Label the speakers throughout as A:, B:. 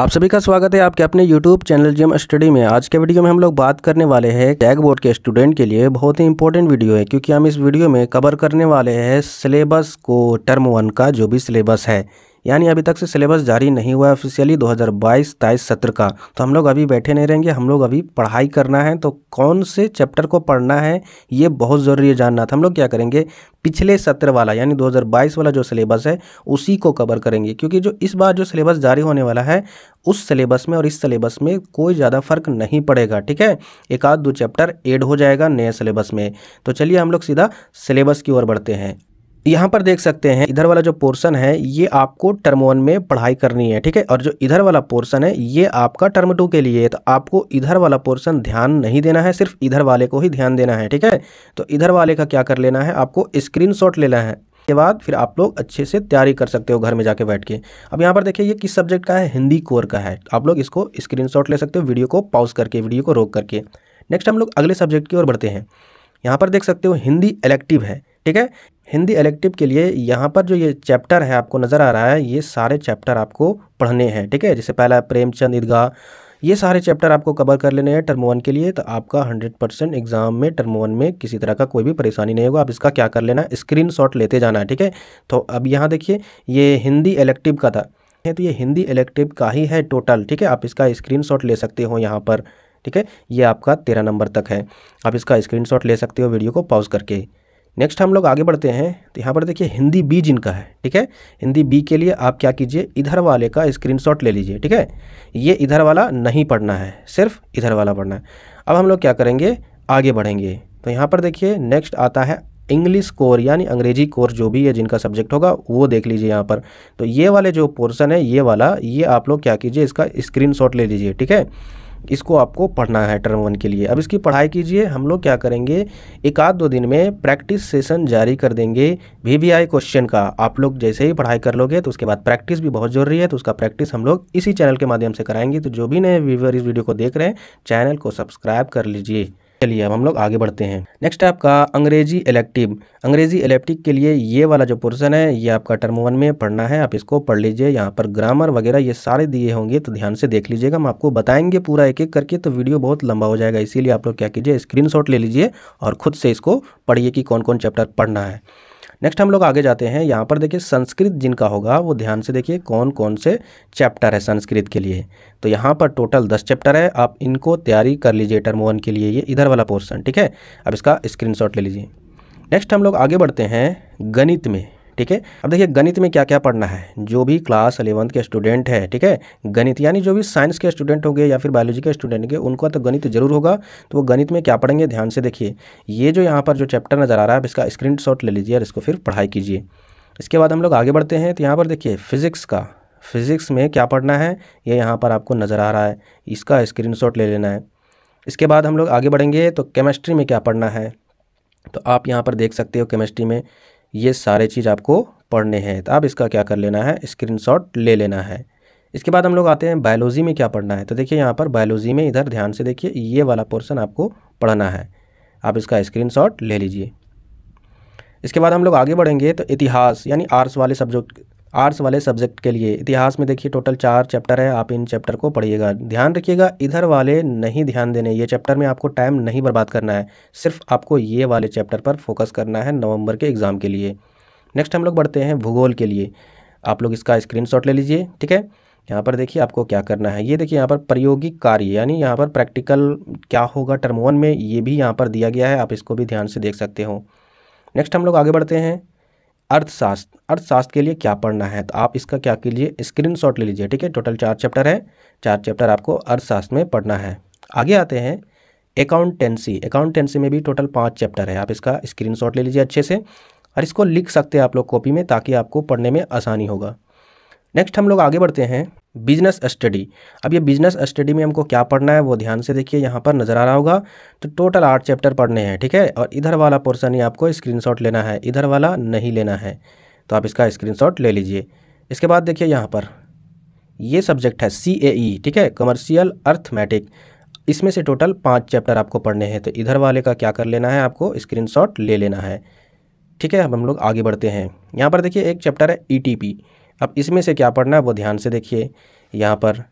A: आप सभी का स्वागत है आपके अपने YouTube चैनल जिम स्टडी में आज के वीडियो में हम लोग बात करने वाले हैं टैग बोर्ड के स्टूडेंट के लिए बहुत ही इंपॉर्टेंट वीडियो है क्योंकि हम इस वीडियो में कवर करने वाले हैं सिलेबस को टर्म वन का जो भी सिलेबस है यानी अभी तक से सिलेबस जारी नहीं हुआ है ऑफिशियली 2022 हज़ार सत्र का तो हम लोग अभी बैठे नहीं रहेंगे हम लोग अभी पढ़ाई करना है तो कौन से चैप्टर को पढ़ना है ये बहुत ज़रूरी है जानना था तो हम लोग क्या करेंगे पिछले सत्र वाला यानी 2022 वाला जो सिलेबस है उसी को कवर करेंगे क्योंकि जो इस बार जो सिलेबस जारी होने वाला है उस सिलेबस में और इस सिलेबस में कोई ज़्यादा फर्क नहीं पड़ेगा ठीक है एक आध दो चैप्टर एड हो जाएगा नए सिलेबस में तो चलिए हम लोग सीधा सिलेबस की ओर बढ़ते हैं यहाँ पर देख सकते हैं इधर वाला जो पोर्शन है ये आपको टर्म वन में पढ़ाई करनी है ठीक है और जो इधर वाला पोर्शन है ये आपका टर्म टू के लिए तो आपको इधर वाला पोर्शन ध्यान नहीं देना है सिर्फ इधर वाले को ही ध्यान देना है ठीक है तो इधर वाले का क्या कर लेना है आपको स्क्रीन लेना है के बाद फिर आप लोग अच्छे से तैयारी कर सकते हो घर में जाके बैठ के अब यहाँ पर देखिए ये किस सब्जेक्ट का है हिंदी कोर का है आप लोग इसको स्क्रीनशॉट ले सकते हो वीडियो को पॉज करके वीडियो को रोक करके नेक्स्ट हम लोग अगले सब्जेक्ट की ओर बढ़ते हैं यहाँ पर देख सकते हो हिंदी इलेक्टिव है ठीक है हिंदी इलेक्टिव के लिए यहाँ पर जो ये चैप्टर है आपको नज़र आ रहा है ये सारे चैप्टर आपको पढ़ने हैं ठीक है जैसे पहला प्रेमचंद ईदगाह ये सारे चैप्टर आपको कवर कर लेने हैं टर्म वन के लिए तो आपका हंड्रेड परसेंट एग्जाम में टर्म वन में किसी तरह का कोई भी परेशानी नहीं होगा आप इसका क्या कर लेना स्क्रीन शॉट लेते जाना है ठीक है तो अब यहाँ देखिए ये हिंदी इलेक्टिव का था तो ये हिंदी इलेक्टिव का ही है टोटल ठीक है आप इसका स्क्रीन ले सकते हो यहाँ पर ठीक है ये आपका तेरह नंबर तक है आप इसका स्क्रीनशॉट ले सकते हो वीडियो को पॉज करके नेक्स्ट हम लोग आगे बढ़ते हैं तो यहाँ पर देखिए हिंदी बी जिनका है ठीक है हिंदी बी के लिए आप क्या कीजिए इधर वाले का स्क्रीनशॉट ले लीजिए ठीक है ये इधर वाला नहीं पढ़ना है सिर्फ इधर वाला पढ़ना है अब हम लोग क्या करेंगे आगे बढ़ेंगे तो यहाँ पर देखिए नेक्स्ट आता है इंग्लिश कोर यानी अंग्रेजी कोर जो भी है जिनका सब्जेक्ट होगा वो देख लीजिए यहाँ पर तो ये वाले जो पोर्सन है ये वाला ये आप लोग क्या कीजिए इसका स्क्रीनशॉट ले लीजिए ठीक है इसको आपको पढ़ना है टर्म वन के लिए अब इसकी पढ़ाई कीजिए हम लोग क्या करेंगे एक आध दो दिन में प्रैक्टिस सेशन जारी कर देंगे वी वी आई क्वेश्चन का आप लोग जैसे ही पढ़ाई कर लोगे तो उसके बाद प्रैक्टिस भी बहुत जरूरी है तो उसका प्रैक्टिस हम लोग इसी चैनल के माध्यम से कराएंगे तो जो भी नए व्यूवर इस वीडियो को देख रहे हैं चैनल को सब्सक्राइब कर लीजिए चलिए अब हम लोग आगे बढ़ते हैं नेक्स्ट है आपका अंग्रेजी इलेक्टिव अंग्रेजी इलेक्टिव के लिए ये वाला जो पोर्सन है ये आपका टर्म वन में पढ़ना है आप इसको पढ़ लीजिए यहाँ पर ग्रामर वगैरह ये सारे दिए होंगे तो ध्यान से देख लीजिएगा हम आपको बताएंगे पूरा एक एक करके तो वीडियो बहुत लंबा हो जाएगा इसीलिए आप लोग क्या कीजिए स्क्रीन ले लीजिए और खुद से इसको पढ़िए कि कौन कौन चैप्टर पढ़ना है नेक्स्ट हम लोग आगे जाते हैं यहाँ पर देखिए संस्कृत जिनका होगा वो ध्यान से देखिए कौन कौन से चैप्टर है संस्कृत के लिए तो यहाँ पर टोटल दस चैप्टर है आप इनको तैयारी कर लीजिए टर्म वन के लिए ये इधर वाला पोर्सन ठीक है अब इसका स्क्रीन ले लीजिए नेक्स्ट हम लोग आगे बढ़ते हैं गणित में ठीक है अब देखिए गणित में क्या क्या पढ़ना है जो भी क्लास अलेवंथ के स्टूडेंट है ठीक है गणित यानी जो भी साइंस के स्टूडेंट होंगे या फिर बायोलॉजी के स्टूडेंट होंगे उनका तो गणित जरूर होगा तो वो गणित में क्या पढ़ेंगे ध्यान से देखिए ये जो यहाँ पर जो चैप्टर नज़र आ रहा है इसका स्क्रीन ले लीजिए और इसको फिर पढ़ाई कीजिए इसके बाद हम लोग आगे बढ़ते हैं तो यहाँ पर देखिए फिज़िक्स का फिज़िक्स में क्या पढ़ना है ये यहाँ पर आपको नज़र आ रहा है इसका स्क्रीन ले लेना है इसके बाद हम लोग आगे बढ़ेंगे तो केमिस्ट्री में क्या पढ़ना है तो आप यहाँ पर देख सकते हो केमिस्ट्री में ये सारे चीज़ आपको पढ़ने हैं तो आप इसका क्या कर लेना है स्क्रीनशॉट ले लेना है इसके बाद हम लोग आते हैं बायोलॉजी में क्या पढ़ना है तो देखिए यहाँ पर बायोलॉजी में इधर ध्यान से देखिए ये वाला पोर्सन आपको पढ़ना है आप इसका स्क्रीन ले लीजिए इसके बाद हम लोग आगे बढ़ेंगे तो इतिहास यानी आर्ट्स वाले सब्जेक्ट आर्ट्स वाले सब्जेक्ट के लिए इतिहास में देखिए टोटल चार चैप्टर है आप इन चैप्टर को पढ़िएगा ध्यान रखिएगा इधर वाले नहीं ध्यान देने ये चैप्टर में आपको टाइम नहीं बर्बाद करना है सिर्फ आपको ये वाले चैप्टर पर फोकस करना है नवंबर के एग्ज़ाम के लिए नेक्स्ट हम लोग बढ़ते हैं भूगोल के लिए आप लोग इसका स्क्रीन ले लीजिए ठीक है यहाँ पर देखिए आपको क्या करना है ये देखिए यहाँ पर प्रयोगिक कार्य यानी यहाँ पर प्रैक्टिकल क्या होगा टर्म वन में ये भी यहाँ पर दिया गया है आप इसको भी ध्यान से देख सकते हो नेक्स्ट हम लोग आगे बढ़ते हैं अर्थशास्त्र अर्थशास्त्र के लिए क्या पढ़ना है तो आप इसका क्या कीजिए शॉट ले लीजिए ठीक है टोटल चार चैप्टर है चार चैप्टर आपको अर्थशास्त्र में पढ़ना है आगे आते हैं अकाउंटेंसी अकाउंटेंसी में भी टोटल पाँच चैप्टर है आप इसका स्क्रीन ले लीजिए अच्छे से और इसको लिख सकते हैं आप लोग कॉपी में ताकि आपको पढ़ने में आसानी होगा नेक्स्ट हम लोग आगे बढ़ते हैं बिजनेस स्टडी अब ये बिजनेस स्टडी में हमको क्या पढ़ना है वो ध्यान से देखिए यहाँ पर नज़र आ रहा होगा तो टोटल आठ चैप्टर पढ़ने हैं ठीक है और इधर वाला पोर्सन ही आपको स्क्रीनशॉट लेना है इधर वाला नहीं लेना है तो आप इसका स्क्रीनशॉट ले लीजिए इसके बाद देखिए यहाँ पर ये सब्जेक्ट है सी ए ई ठीक है कमर्शियल अर्थमेटिक इसमें से टोटल पाँच चैप्टर आपको पढ़ने हैं तो इधर वाले का क्या कर लेना है आपको स्क्रीन ले लेना है ठीक है अब हम लोग आगे बढ़ते हैं यहाँ पर देखिए एक चैप्टर है ई टी पी अब इसमें से क्या पढ़ना है वो ध्यान से देखिए यहाँ पर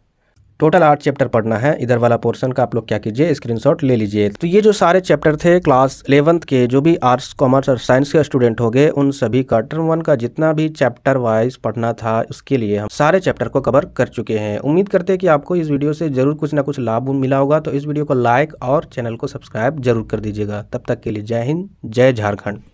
A: टोटल आठ चैप्टर पढ़ना है इधर वाला पोर्शन का आप लोग क्या कीजिए स्क्रीनशॉट ले लीजिए तो ये जो सारे चैप्टर थे क्लास इलेवंथ के जो भी आर्ट्स कॉमर्स और साइंस के स्टूडेंट हो गए उन सभी का टर्म वन का जितना भी चैप्टर वाइज पढ़ना था उसके लिए हम सारे चैप्टर को कवर कर चुके हैं उम्मीद करते हैं कि आपको इस वीडियो से जरूर कुछ ना कुछ लाभ मिला होगा तो इस वीडियो को लाइक और चैनल को सब्सक्राइब जरूर कर दीजिएगा तब तक के लिए जय हिंद जय झारखंड